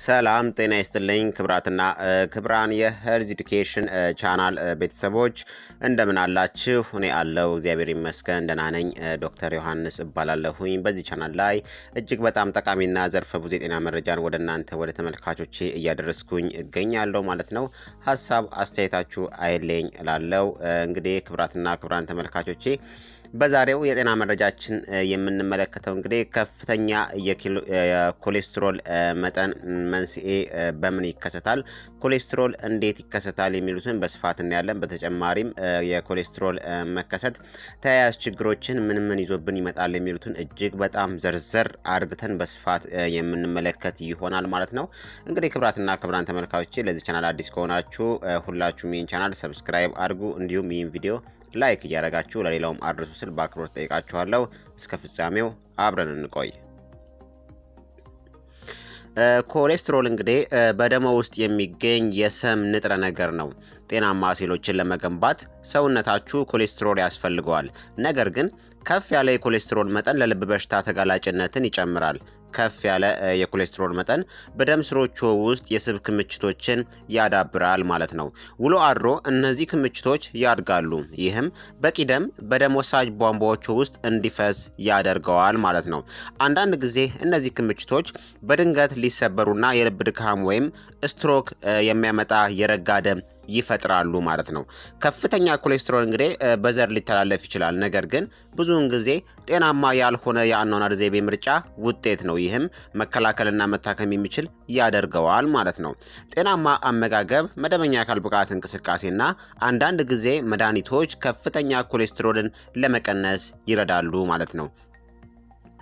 ሰላም ጤና ይስጥልኝ ክብራትና ክብራን የሄልዝ ኢዱኬሽን ቻናል ቤተሰቦች እንደምን አላችሁ? እኔ አለው እግዚአብሔር ይመስገን ደህና ነኝ። ዶክተር ዮሐንስ እባላለሁኝ። በዚህ ቻናል ላይ እጅግ በጣም ጠቃሚና ዘርፈ ብዙ የጤና መረጃን ወደ እናንተ ወደ ተመልካቾቼ እያደረስኩኝ እገኛለሁ ማለት ነው። ሀሳብ አስተያየታችሁ አይለኝ ላለው እንግዲህ ክብራትና ክብራን ተመልካቾቼ በዛሬው የጤና መረጃችን የምንመለከተው እንግዲህ ከፍተኛ የኮሌስትሮል መጠን መንስኤ በምን ይከሰታል፣ ኮሌስትሮል እንዴት ይከሰታል የሚሉትን በስፋት እናያለን። በተጨማሪም የኮሌስትሮል መከሰት ተያያዝ ችግሮችን ምን ምን ይዞብን ይመጣል የሚሉትን እጅግ በጣም ዘርዘር አድርግተን በስፋት የምንመለከት ይሆናል ማለት ነው። እንግዲህ ክብራትና ክብራን ተመልካቾቼ ለዚህ ቻናል አዲስ ከሆናችሁ ሁላችሁም ይህን ቻናል ሰብስክራይብ አድርጉ እንዲሁም ይህን ቪዲዮ ላይክ እያደረጋችሁ ለሌላውም አድርሱ ስል በአክብሮት ጠይቃችኋለሁ። እስከ ፍጻሜው አብረን እንቆይ። ኮሌስትሮል እንግዲህ በደሞ ውስጥ የሚገኝ የሰም ንጥረ ነገር ነው። ጤናማ ሴሎችን ለመገንባት ሰውነታችሁ ኮሌስትሮል ያስፈልገዋል። ነገር ግን ከፍ ያለ የኮሌስትሮል መጠን ለልብ በሽታ ተጋላጭነትን ይጨምራል። ከፍ ያለ የኮሌስትሮል መጠን በደም ስሮቹ ውስጥ የስብ ክምችቶችን ያዳብራል ማለት ነው። ውሎ አድሮ እነዚህ ክምችቶች ያድጋሉ። ይህም በቂ ደም በደም ወሳጅ ቧንቧዎቹ ውስጥ እንዲፈስ ያደርገዋል ማለት ነው። አንዳንድ ጊዜ እነዚህ ክምችቶች በድንገት ሊሰበሩና የልብ ድካም ወይም ስትሮክ የሚያመጣ የረጋ ደም ይፈጥራሉ ማለት ነው። ከፍተኛ ኮሌስትሮል እንግዲህ በዘር ሊተላለፍ ይችላል። ነገር ግን ብዙውን ጊዜ ጤናማ ያልሆነ የአኗኗር ዘይቤ ምርጫ ውጤት ነው። ይህም መከላከልና መታከም የሚችል ያደርገዋል ማለት ነው። ጤናማ አመጋገብ፣ መደበኛ አካል ብቃት እንቅስቃሴና አንዳንድ ጊዜ መድኃኒቶች ከፍተኛ ኮሌስትሮልን ለመቀነስ ይረዳሉ ማለት ነው።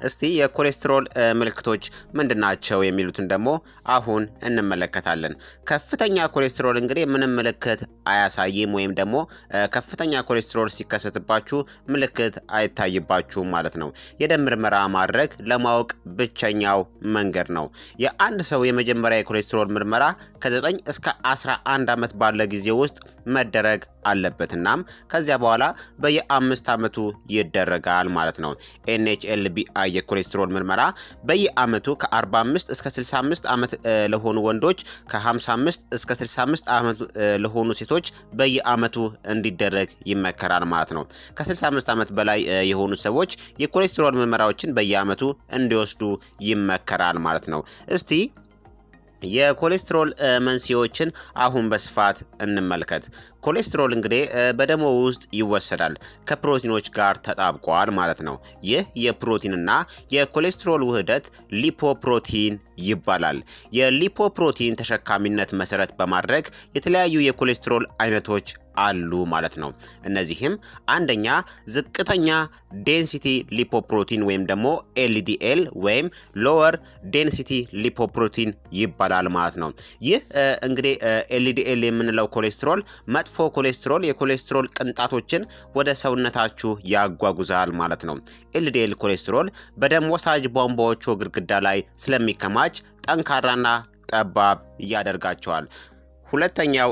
እስቲ የኮሌስትሮል ምልክቶች ምንድናቸው የሚሉትን ደግሞ አሁን እንመለከታለን። ከፍተኛ ኮሌስትሮል እንግዲህ ምንም ምልክት አያሳይም ወይም ደግሞ ከፍተኛ ኮሌስትሮል ሲከሰትባችሁ ምልክት አይታይባችሁም ማለት ነው። የደም ምርመራ ማድረግ ለማወቅ ብቸኛው መንገድ ነው። የአንድ ሰው የመጀመሪያ የኮሌስትሮል ምርመራ ከ9 እስከ 11 ዓመት ባለ ጊዜ ውስጥ መደረግ አለበት። እናም ከዚያ በኋላ በየአምስት ዓመቱ ይደረጋል ማለት ነው። ኤንኤችኤልቢአይ የኮሌስትሮል ምርመራ በየአመቱ ከ45 እስከ 65 ዓመት ለሆኑ ወንዶች ከ55 እስከ 65 ዓመት ለሆኑ ሴቶች በየአመቱ እንዲደረግ ይመከራል ማለት ነው። ከ65 ዓመት በላይ የሆኑ ሰዎች የኮሌስትሮል ምርመራዎችን በየአመቱ እንዲወስዱ ይመከራል ማለት ነው። እስቲ የኮሌስትሮል መንስኤዎችን አሁን በስፋት እንመልከት። ኮሌስትሮል እንግዲህ በደሞ ውስጥ ይወሰዳል ከፕሮቲኖች ጋር ተጣብቋል ማለት ነው። ይህ የፕሮቲንና የኮሌስትሮል ውህደት ሊፖፕሮቲን ይባላል። የሊፖፕሮቲን ተሸካሚነት መሰረት በማድረግ የተለያዩ የኮሌስትሮል አይነቶች አሉ ማለት ነው። እነዚህም አንደኛ ዝቅተኛ ዴንሲቲ ሊፖፕሮቲን ወይም ደግሞ ኤልዲኤል ወይም ሎወር ዴንሲቲ ሊፖፕሮቲን ይባላል ማለት ነው። ይህ እንግዲህ ኤልዲኤል የምንለው ኮሌስትሮል መጥ መጥፎ ኮሌስትሮል የኮሌስትሮል ቅንጣቶችን ወደ ሰውነታችሁ ያጓጉዛል ማለት ነው። ኤልዲኤል ኮሌስትሮል በደም ወሳጅ ቧንቧዎቹ ግድግዳ ላይ ስለሚከማች ጠንካራና ጠባብ ያደርጋቸዋል። ሁለተኛው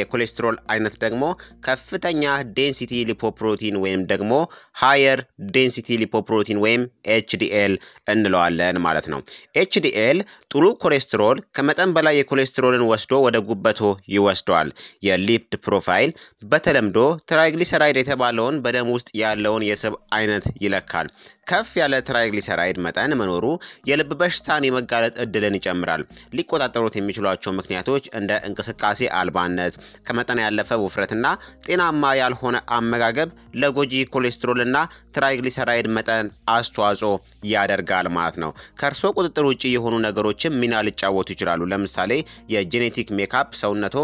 የኮሌስትሮል አይነት ደግሞ ከፍተኛ ዴንሲቲ ሊፖፕሮቲን ወይም ደግሞ ሃየር ዴንሲቲ ሊፖፕሮቲን ወይም ኤችዲኤል እንለዋለን ማለት ነው። ኤችዲኤል ጥሩ ኮሌስትሮል ከመጠን በላይ የኮሌስትሮልን ወስዶ ወደ ጉበቶ ይወስደዋል። የሊፕድ ፕሮፋይል በተለምዶ ትራይግሊሰራይድ የተባለውን በደም ውስጥ ያለውን የስብ አይነት ይለካል። ከፍ ያለ ትራይግሊሰራይድ መጠን መኖሩ የልብ በሽታን የመጋለጥ እድልን ይጨምራል። ሊቆጣጠሩት የሚችሏቸው ምክንያቶች እንደ እንቅስቃሴ አልባነት፣ ከመጠን ያለፈ ውፍረትና ጤናማ ያልሆነ አመጋገብ ለጎጂ ኮሌስትሮልና ትራይግሊሰራይድ መጠን አስተዋጽኦ ያደርጋል ማለት ነው። ከእርስዎ ቁጥጥር ውጭ የሆኑ ነገሮች ሰዎችም ሚና ሊጫወቱ ይችላሉ። ለምሳሌ የጄኔቲክ ሜካፕ ሰውነቶ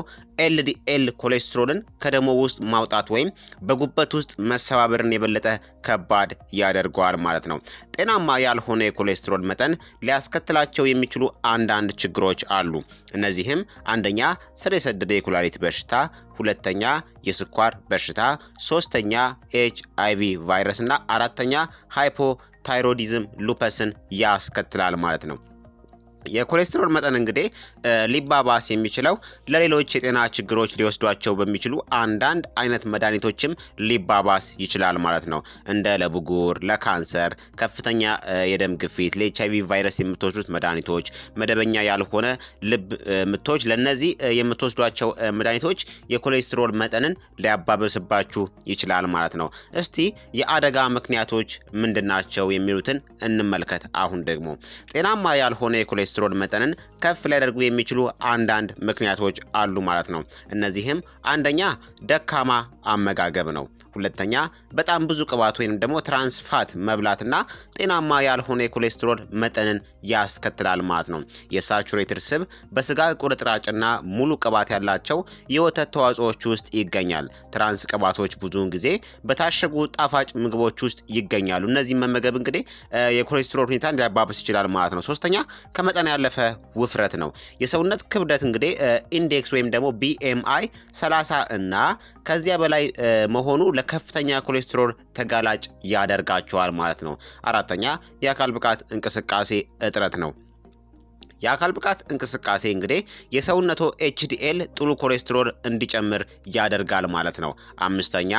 ኤልዲኤል ኮሌስትሮልን ከደሞ ውስጥ ማውጣት ወይም በጉበት ውስጥ መሰባበርን የበለጠ ከባድ ያደርገዋል ማለት ነው። ጤናማ ያልሆነ የኮሌስትሮል መጠን ሊያስከትላቸው የሚችሉ አንዳንድ ችግሮች አሉ። እነዚህም አንደኛ ስር የሰደደ የኩላሊት በሽታ፣ ሁለተኛ የስኳር በሽታ፣ ሶስተኛ ኤች አይቪ ቫይረስ እና አራተኛ ታይሮዲዝም ሉፐስን ያስከትላል ማለት ነው። የኮሌስትሮል መጠን እንግዲህ ሊባባስ የሚችለው ለሌሎች የጤና ችግሮች ሊወስዷቸው በሚችሉ አንዳንድ አይነት መድኃኒቶችም ሊባባስ ይችላል ማለት ነው። እንደ ለብጉር፣ ለካንሰር፣ ከፍተኛ የደም ግፊት፣ ለኤች አይቪ ቫይረስ የምትወስዱት መድኃኒቶች፣ መደበኛ ያልሆነ ልብ ምቶች፣ ለእነዚህ የምትወስዷቸው መድኃኒቶች የኮሌስትሮል መጠንን ሊያባበስባችሁ ይችላል ማለት ነው። እስቲ የአደጋ ምክንያቶች ምንድናቸው የሚሉትን እንመልከት። አሁን ደግሞ ጤናማ ያልሆነ የኮሌስ የኮሌስትሮል መጠንን ከፍ ሊያደርጉ የሚችሉ አንዳንድ ምክንያቶች አሉ ማለት ነው። እነዚህም አንደኛ ደካማ አመጋገብ ነው። ሁለተኛ በጣም ብዙ ቅባት ወይም ደግሞ ትራንስፋት መብላትና ጤናማ ያልሆነ የኮሌስትሮል መጠንን ያስከትላል ማለት ነው። የሳቹሬትድ ስብ በስጋ ቁርጥራጭና ሙሉ ቅባት ያላቸው የወተት ተዋጽዎች ውስጥ ይገኛል። ትራንስ ቅባቶች ብዙውን ጊዜ በታሸጉ ጣፋጭ ምግቦች ውስጥ ይገኛሉ። እነዚህ መመገብ እንግዲህ የኮሌስትሮል ሁኔታን ሊያባብስ ይችላል ማለት ነው። ሶስተኛ ከመጠን ያለፈ ውፍረት ነው። የሰውነት ክብደት እንግዲህ ኢንዴክስ ወይም ደግሞ ቢኤምአይ 30 እና ከዚያ በላይ መሆኑ ለከፍተኛ ኮሌስትሮል ተጋላጭ ያደርጋቸዋል ማለት ነው። አራተኛ የአካል ብቃት እንቅስቃሴ እጥረት ነው። የአካል ብቃት እንቅስቃሴ እንግዲህ የሰውነቶ ኤችዲኤል ጥሩ ኮሌስትሮል እንዲጨምር ያደርጋል ማለት ነው። አምስተኛ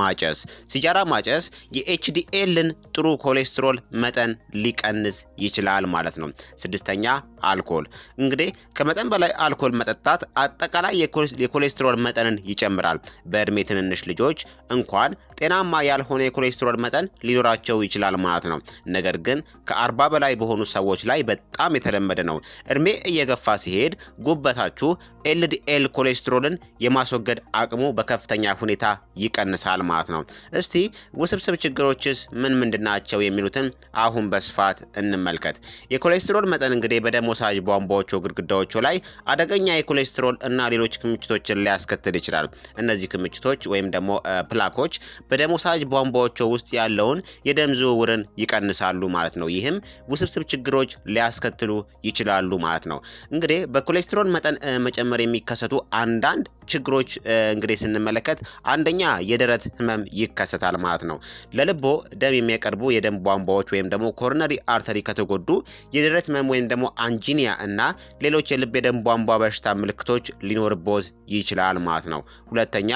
ማጨስ፣ ሲጃራ ማጨስ የኤችዲኤልን ጥሩ ኮሌስትሮል መጠን ሊቀንስ ይችላል ማለት ነው። ስድስተኛ አልኮል እንግዲህ ከመጠን በላይ አልኮል መጠጣት አጠቃላይ የኮሌስትሮል መጠንን ይጨምራል። በእድሜ ትንንሽ ልጆች እንኳን ጤናማ ያልሆነ የኮሌስትሮል መጠን ሊኖራቸው ይችላል ማለት ነው። ነገር ግን ከአርባ በላይ በሆኑ ሰዎች ላይ በጣም የተለመደ ነው። እድሜ እየገፋ ሲሄድ ጉበታችሁ ኤልዲኤል ኮሌስትሮልን የማስወገድ አቅሙ በከፍተኛ ሁኔታ ይቀንሳል ማለት ነው። እስቲ ውስብስብ ችግሮችስ ምን ምንድናቸው የሚሉትን አሁን በስፋት እንመልከት። የኮሌስትሮል መጠን እንግዲህ በደሞ የሞሳጅ ቧንቧዎቹ ግድግዳዎቹ ላይ አደገኛ የኮሌስትሮል እና ሌሎች ክምችቶችን ሊያስከትል ይችላል። እነዚህ ክምችቶች ወይም ደግሞ ፕላኮች በደሞሳጅ ቧንቧዎቹ ውስጥ ያለውን የደም ዝውውርን ይቀንሳሉ ማለት ነው። ይህም ውስብስብ ችግሮች ሊያስከትሉ ይችላሉ ማለት ነው። እንግዲህ በኮሌስትሮል መጠን መጨመር የሚከሰቱ አንዳንድ ችግሮች እንግዲህ ስንመለከት አንደኛ የደረት ህመም ይከሰታል ማለት ነው። ለልቦ ደም የሚያቀርቡ የደም ቧንቧዎች ወይም ደግሞ ኮሮነሪ አርተሪ ከተጎዱ የደረት ህመም ወይም ደግሞ አንጂኒያ እና ሌሎች የልብ የደም ቧንቧ በሽታ ምልክቶች ሊኖርቦት ይችላል ማለት ነው። ሁለተኛ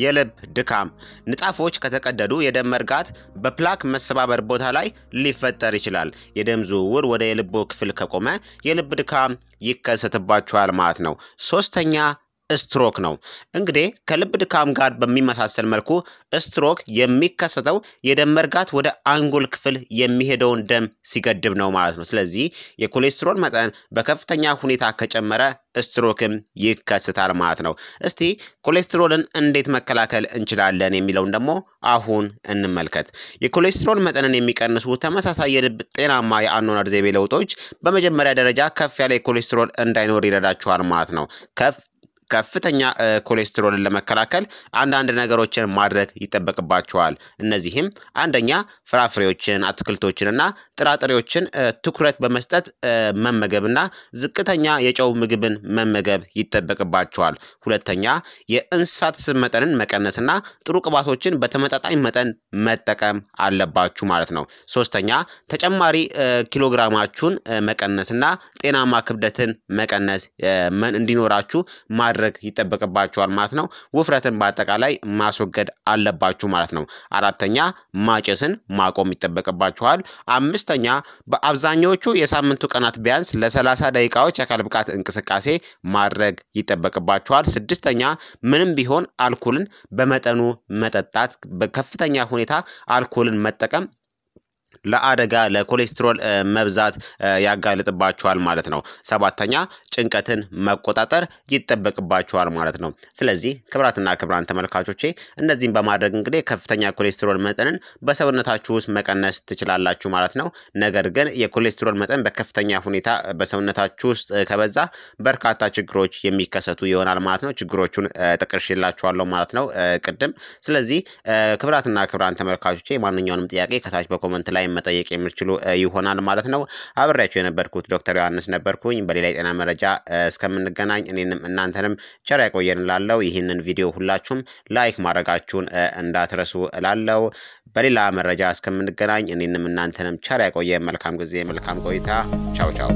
የልብ ድካም ንጣፎች ከተቀደዱ የደም መርጋት በፕላክ መሰባበር ቦታ ላይ ሊፈጠር ይችላል። የደም ዝውውር ወደ የልቦ ክፍል ከቆመ የልብ ድካም ይከሰትባቸዋል ማለት ነው። ሶስተኛ ስትሮክ ነው። እንግዲህ ከልብ ድካም ጋር በሚመሳሰል መልኩ ስትሮክ የሚከሰተው የደም መርጋት ወደ አንጎል ክፍል የሚሄደውን ደም ሲገድብ ነው ማለት ነው። ስለዚህ የኮሌስትሮል መጠን በከፍተኛ ሁኔታ ከጨመረ ስትሮክም ይከሰታል ማለት ነው። እስቲ ኮሌስትሮልን እንዴት መከላከል እንችላለን የሚለውን ደግሞ አሁን እንመልከት። የኮሌስትሮል መጠንን የሚቀንሱ ተመሳሳይ የልብ ጤናማ የአኗኗር ዘይቤ ለውጦች በመጀመሪያ ደረጃ ከፍ ያለ የኮሌስትሮል እንዳይኖር ይረዳችኋል ማለት ነው። ከፍ ከፍተኛ ኮሌስትሮልን ለመከላከል አንዳንድ ነገሮችን ማድረግ ይጠበቅባቸዋል። እነዚህም አንደኛ ፍራፍሬዎችን፣ አትክልቶችንና ጥራጥሬዎችን ትኩረት በመስጠት መመገብና ዝቅተኛ የጨው ምግብን መመገብ ይጠበቅባቸዋል። ሁለተኛ የእንስሳት ስብ መጠንን መቀነስና ጥሩ ቅባቶችን በተመጣጣኝ መጠን መጠቀም አለባችሁ ማለት ነው። ሶስተኛ ተጨማሪ ኪሎግራማችሁን መቀነስና ጤናማ ክብደትን መቀነስ እንዲኖራችሁ ማድረግ ማድረግ ይጠበቅባቸዋል ማለት ነው። ውፍረትን በአጠቃላይ ማስወገድ አለባችሁ ማለት ነው። አራተኛ ማጨስን ማቆም ይጠበቅባችኋል። አምስተኛ በአብዛኛዎቹ የሳምንቱ ቀናት ቢያንስ ለሰላሳ ደቂቃዎች የአካል ብቃት እንቅስቃሴ ማድረግ ይጠበቅባችኋል። ስድስተኛ ምንም ቢሆን አልኮልን በመጠኑ መጠጣት፣ በከፍተኛ ሁኔታ አልኮልን መጠቀም ለአደጋ ለኮሌስትሮል መብዛት ያጋልጥባቸዋል ማለት ነው። ሰባተኛ ጭንቀትን መቆጣጠር ይጠበቅባቸዋል ማለት ነው። ስለዚህ ክብራትና ክብራን ተመልካቾቼ እነዚህም በማድረግ እንግዲህ ከፍተኛ ኮሌስትሮል መጠንን በሰውነታችሁ ውስጥ መቀነስ ትችላላችሁ ማለት ነው። ነገር ግን የኮሌስትሮል መጠን በከፍተኛ ሁኔታ በሰውነታችሁ ውስጥ ከበዛ በርካታ ችግሮች የሚከሰቱ ይሆናል ማለት ነው። ችግሮቹን ጠቅሼላችኋለሁ ማለት ነው ቅድም። ስለዚህ ክብራትና ክብራን ተመልካቾቼ ማንኛውንም ጥያቄ ከታች በኮመንት ላይ መጠየቅ የሚችሉ ይሆናል ማለት ነው። አብሬያቸው የነበርኩት ዶክተር ዮሐንስ ነበርኩኝ። በሌላ የጤና መረጃ እስከምንገናኝ እኔንም እናንተንም ቸር ያቆየን እላለሁ። ይህንን ቪዲዮ ሁላችሁም ላይክ ማድረጋችሁን እንዳትረሱ እላለሁ። በሌላ መረጃ እስከምንገናኝ እኔንም እናንተንም ቸር ያቆየ። መልካም ጊዜ፣ መልካም ቆይታ። ቻው ቻው።